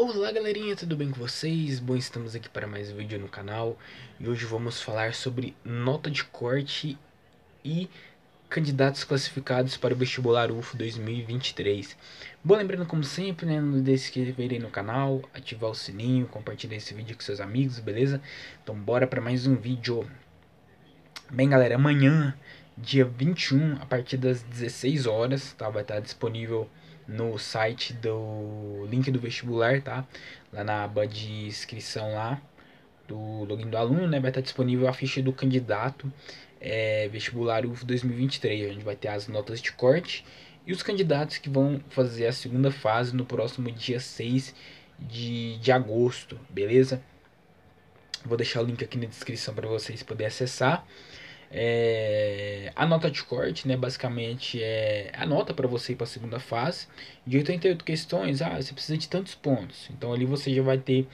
Olá galerinha, tudo bem com vocês? Bom, estamos aqui para mais um vídeo no canal e hoje vamos falar sobre nota de corte e candidatos classificados para o vestibular UFO 2023. Bom, lembrando como sempre, né, não deixe se inscreverem no canal, ativar o sininho, compartilhar esse vídeo com seus amigos, beleza? Então bora para mais um vídeo. Bem galera, amanhã, dia 21, a partir das 16 horas, tá, vai estar disponível no site do link do vestibular, tá? Lá na aba de inscrição lá do login do aluno, né? Vai estar disponível a ficha do candidato é, vestibular UF 2023. A gente vai ter as notas de corte e os candidatos que vão fazer a segunda fase no próximo dia 6 de, de agosto, beleza? Vou deixar o link aqui na descrição para vocês poderem acessar. É, a nota de corte, né, basicamente é a nota para você ir para a segunda fase. De 88 questões, ah, você precisa de tantos pontos. Então ali você já vai ter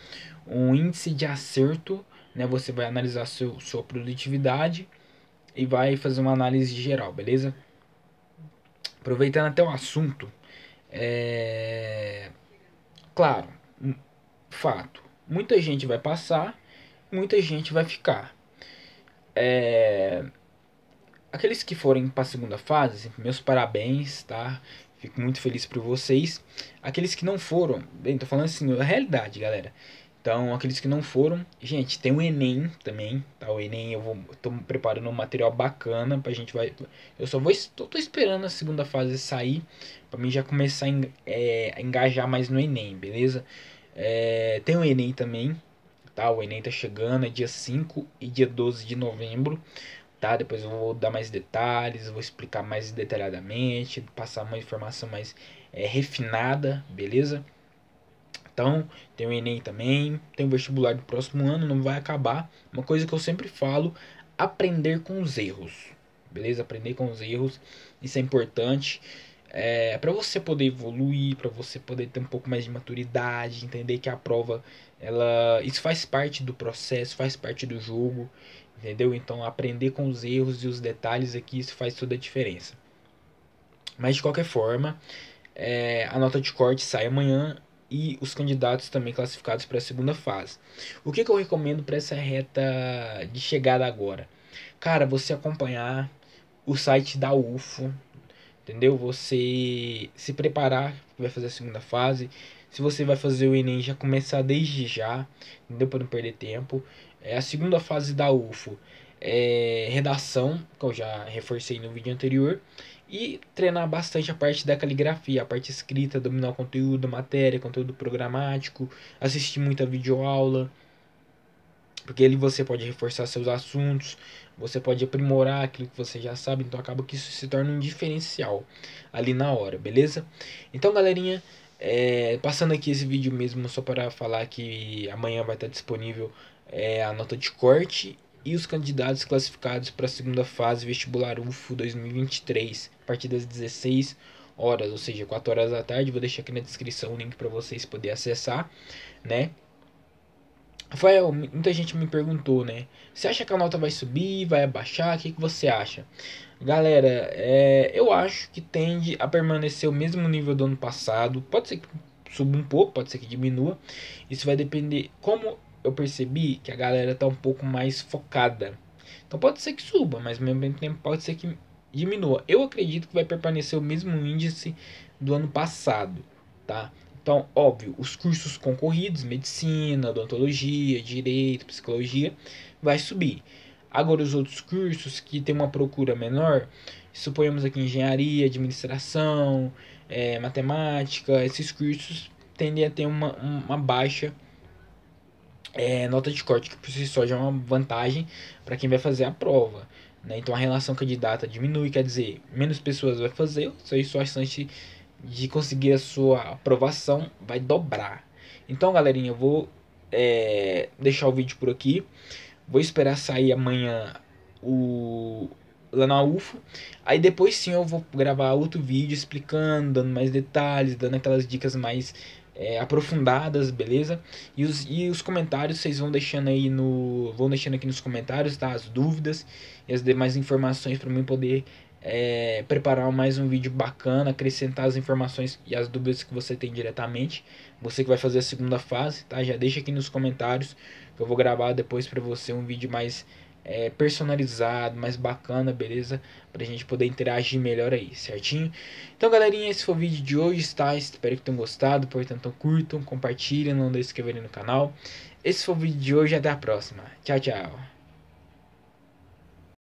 um índice de acerto, né, você vai analisar seu, sua produtividade e vai fazer uma análise geral, beleza? Aproveitando até o assunto, é... claro, hum, fato, muita gente vai passar, muita gente vai ficar. É... Aqueles que forem para a segunda fase, assim, meus parabéns, tá? Fico muito feliz por vocês. Aqueles que não foram, bem, tô falando assim, a realidade, galera. Então, aqueles que não foram, gente, tem o Enem também, tá? O Enem eu vou tô preparando um material bacana pra gente vai eu só vou tô, tô esperando a segunda fase sair para mim já começar a, é, a engajar mais no Enem, beleza? É, tem o Enem também, Tá? O Enem tá chegando, é dia 5 e dia 12 de novembro. Tá? Depois eu vou dar mais detalhes, vou explicar mais detalhadamente, passar uma informação mais é, refinada, beleza? Então, tem o Enem também, tem o vestibular do próximo ano, não vai acabar. Uma coisa que eu sempre falo, aprender com os erros, beleza? Aprender com os erros, isso é importante. É, para você poder evoluir, para você poder ter um pouco mais de maturidade, entender que a prova ela isso faz parte do processo, faz parte do jogo, entendeu? Então aprender com os erros e os detalhes aqui isso faz toda a diferença. Mas de qualquer forma, é, a nota de corte sai amanhã e os candidatos também classificados para a segunda fase. O que, que eu recomendo para essa reta de chegada agora? Cara, você acompanhar o site da UFO, entendeu? Você se preparar, vai fazer a segunda fase. Se você vai fazer o Enem, já começar desde já, entendeu? Para não perder tempo. É a segunda fase da UFO é redação, que eu já reforcei no vídeo anterior, e treinar bastante a parte da caligrafia, a parte escrita, dominar o conteúdo, a matéria, conteúdo programático, assistir muita videoaula, aula porque ali você pode reforçar seus assuntos, você pode aprimorar aquilo que você já sabe, então acaba que isso se torna um diferencial ali na hora, beleza? Então, galerinha, é, passando aqui esse vídeo mesmo só para falar que amanhã vai estar disponível é, a nota de corte e os candidatos classificados para a segunda fase vestibular UFO 2023, a partir das 16 horas, ou seja, 4 horas da tarde. Vou deixar aqui na descrição o link para vocês poderem acessar, né? Rafael, muita gente me perguntou, né? Você acha que a nota vai subir, vai abaixar? O que, que você acha? Galera, é, eu acho que tende a permanecer o mesmo nível do ano passado. Pode ser que suba um pouco, pode ser que diminua. Isso vai depender como eu percebi que a galera tá um pouco mais focada. Então pode ser que suba, mas ao mesmo tempo pode ser que diminua. Eu acredito que vai permanecer o mesmo índice do ano passado, tá? Então, óbvio, os cursos concorridos, medicina, odontologia, direito, psicologia, vai subir. Agora, os outros cursos que tem uma procura menor, suponhamos aqui engenharia, administração, é, matemática, esses cursos tendem a ter uma, uma baixa é, nota de corte, que por si só já é uma vantagem para quem vai fazer a prova. Né? Então, a relação candidata diminui, quer dizer, menos pessoas vai fazer, isso aí sua é chance de conseguir a sua aprovação vai dobrar. Então, galerinha, eu vou é, deixar o vídeo por aqui. Vou esperar sair amanhã o lá na UFA. Aí depois sim eu vou gravar outro vídeo explicando, dando mais detalhes, dando aquelas dicas mais é, aprofundadas, beleza? E os, e os comentários vocês vão deixando aí no. Vão deixando aqui nos comentários, tá? As dúvidas e as demais informações para mim poder é, preparar mais um vídeo bacana, acrescentar as informações e as dúvidas que você tem diretamente. Você que vai fazer a segunda fase, tá? Já deixa aqui nos comentários que eu vou gravar depois para você um vídeo mais é, personalizado, mais bacana, beleza? Pra gente poder interagir melhor aí, certinho? Então, galerinha, esse foi o vídeo de hoje, tá? Espero que tenham gostado, portanto, curtam, compartilhem, não deixem de se inscrever no canal. Esse foi o vídeo de hoje, até a próxima. Tchau, tchau.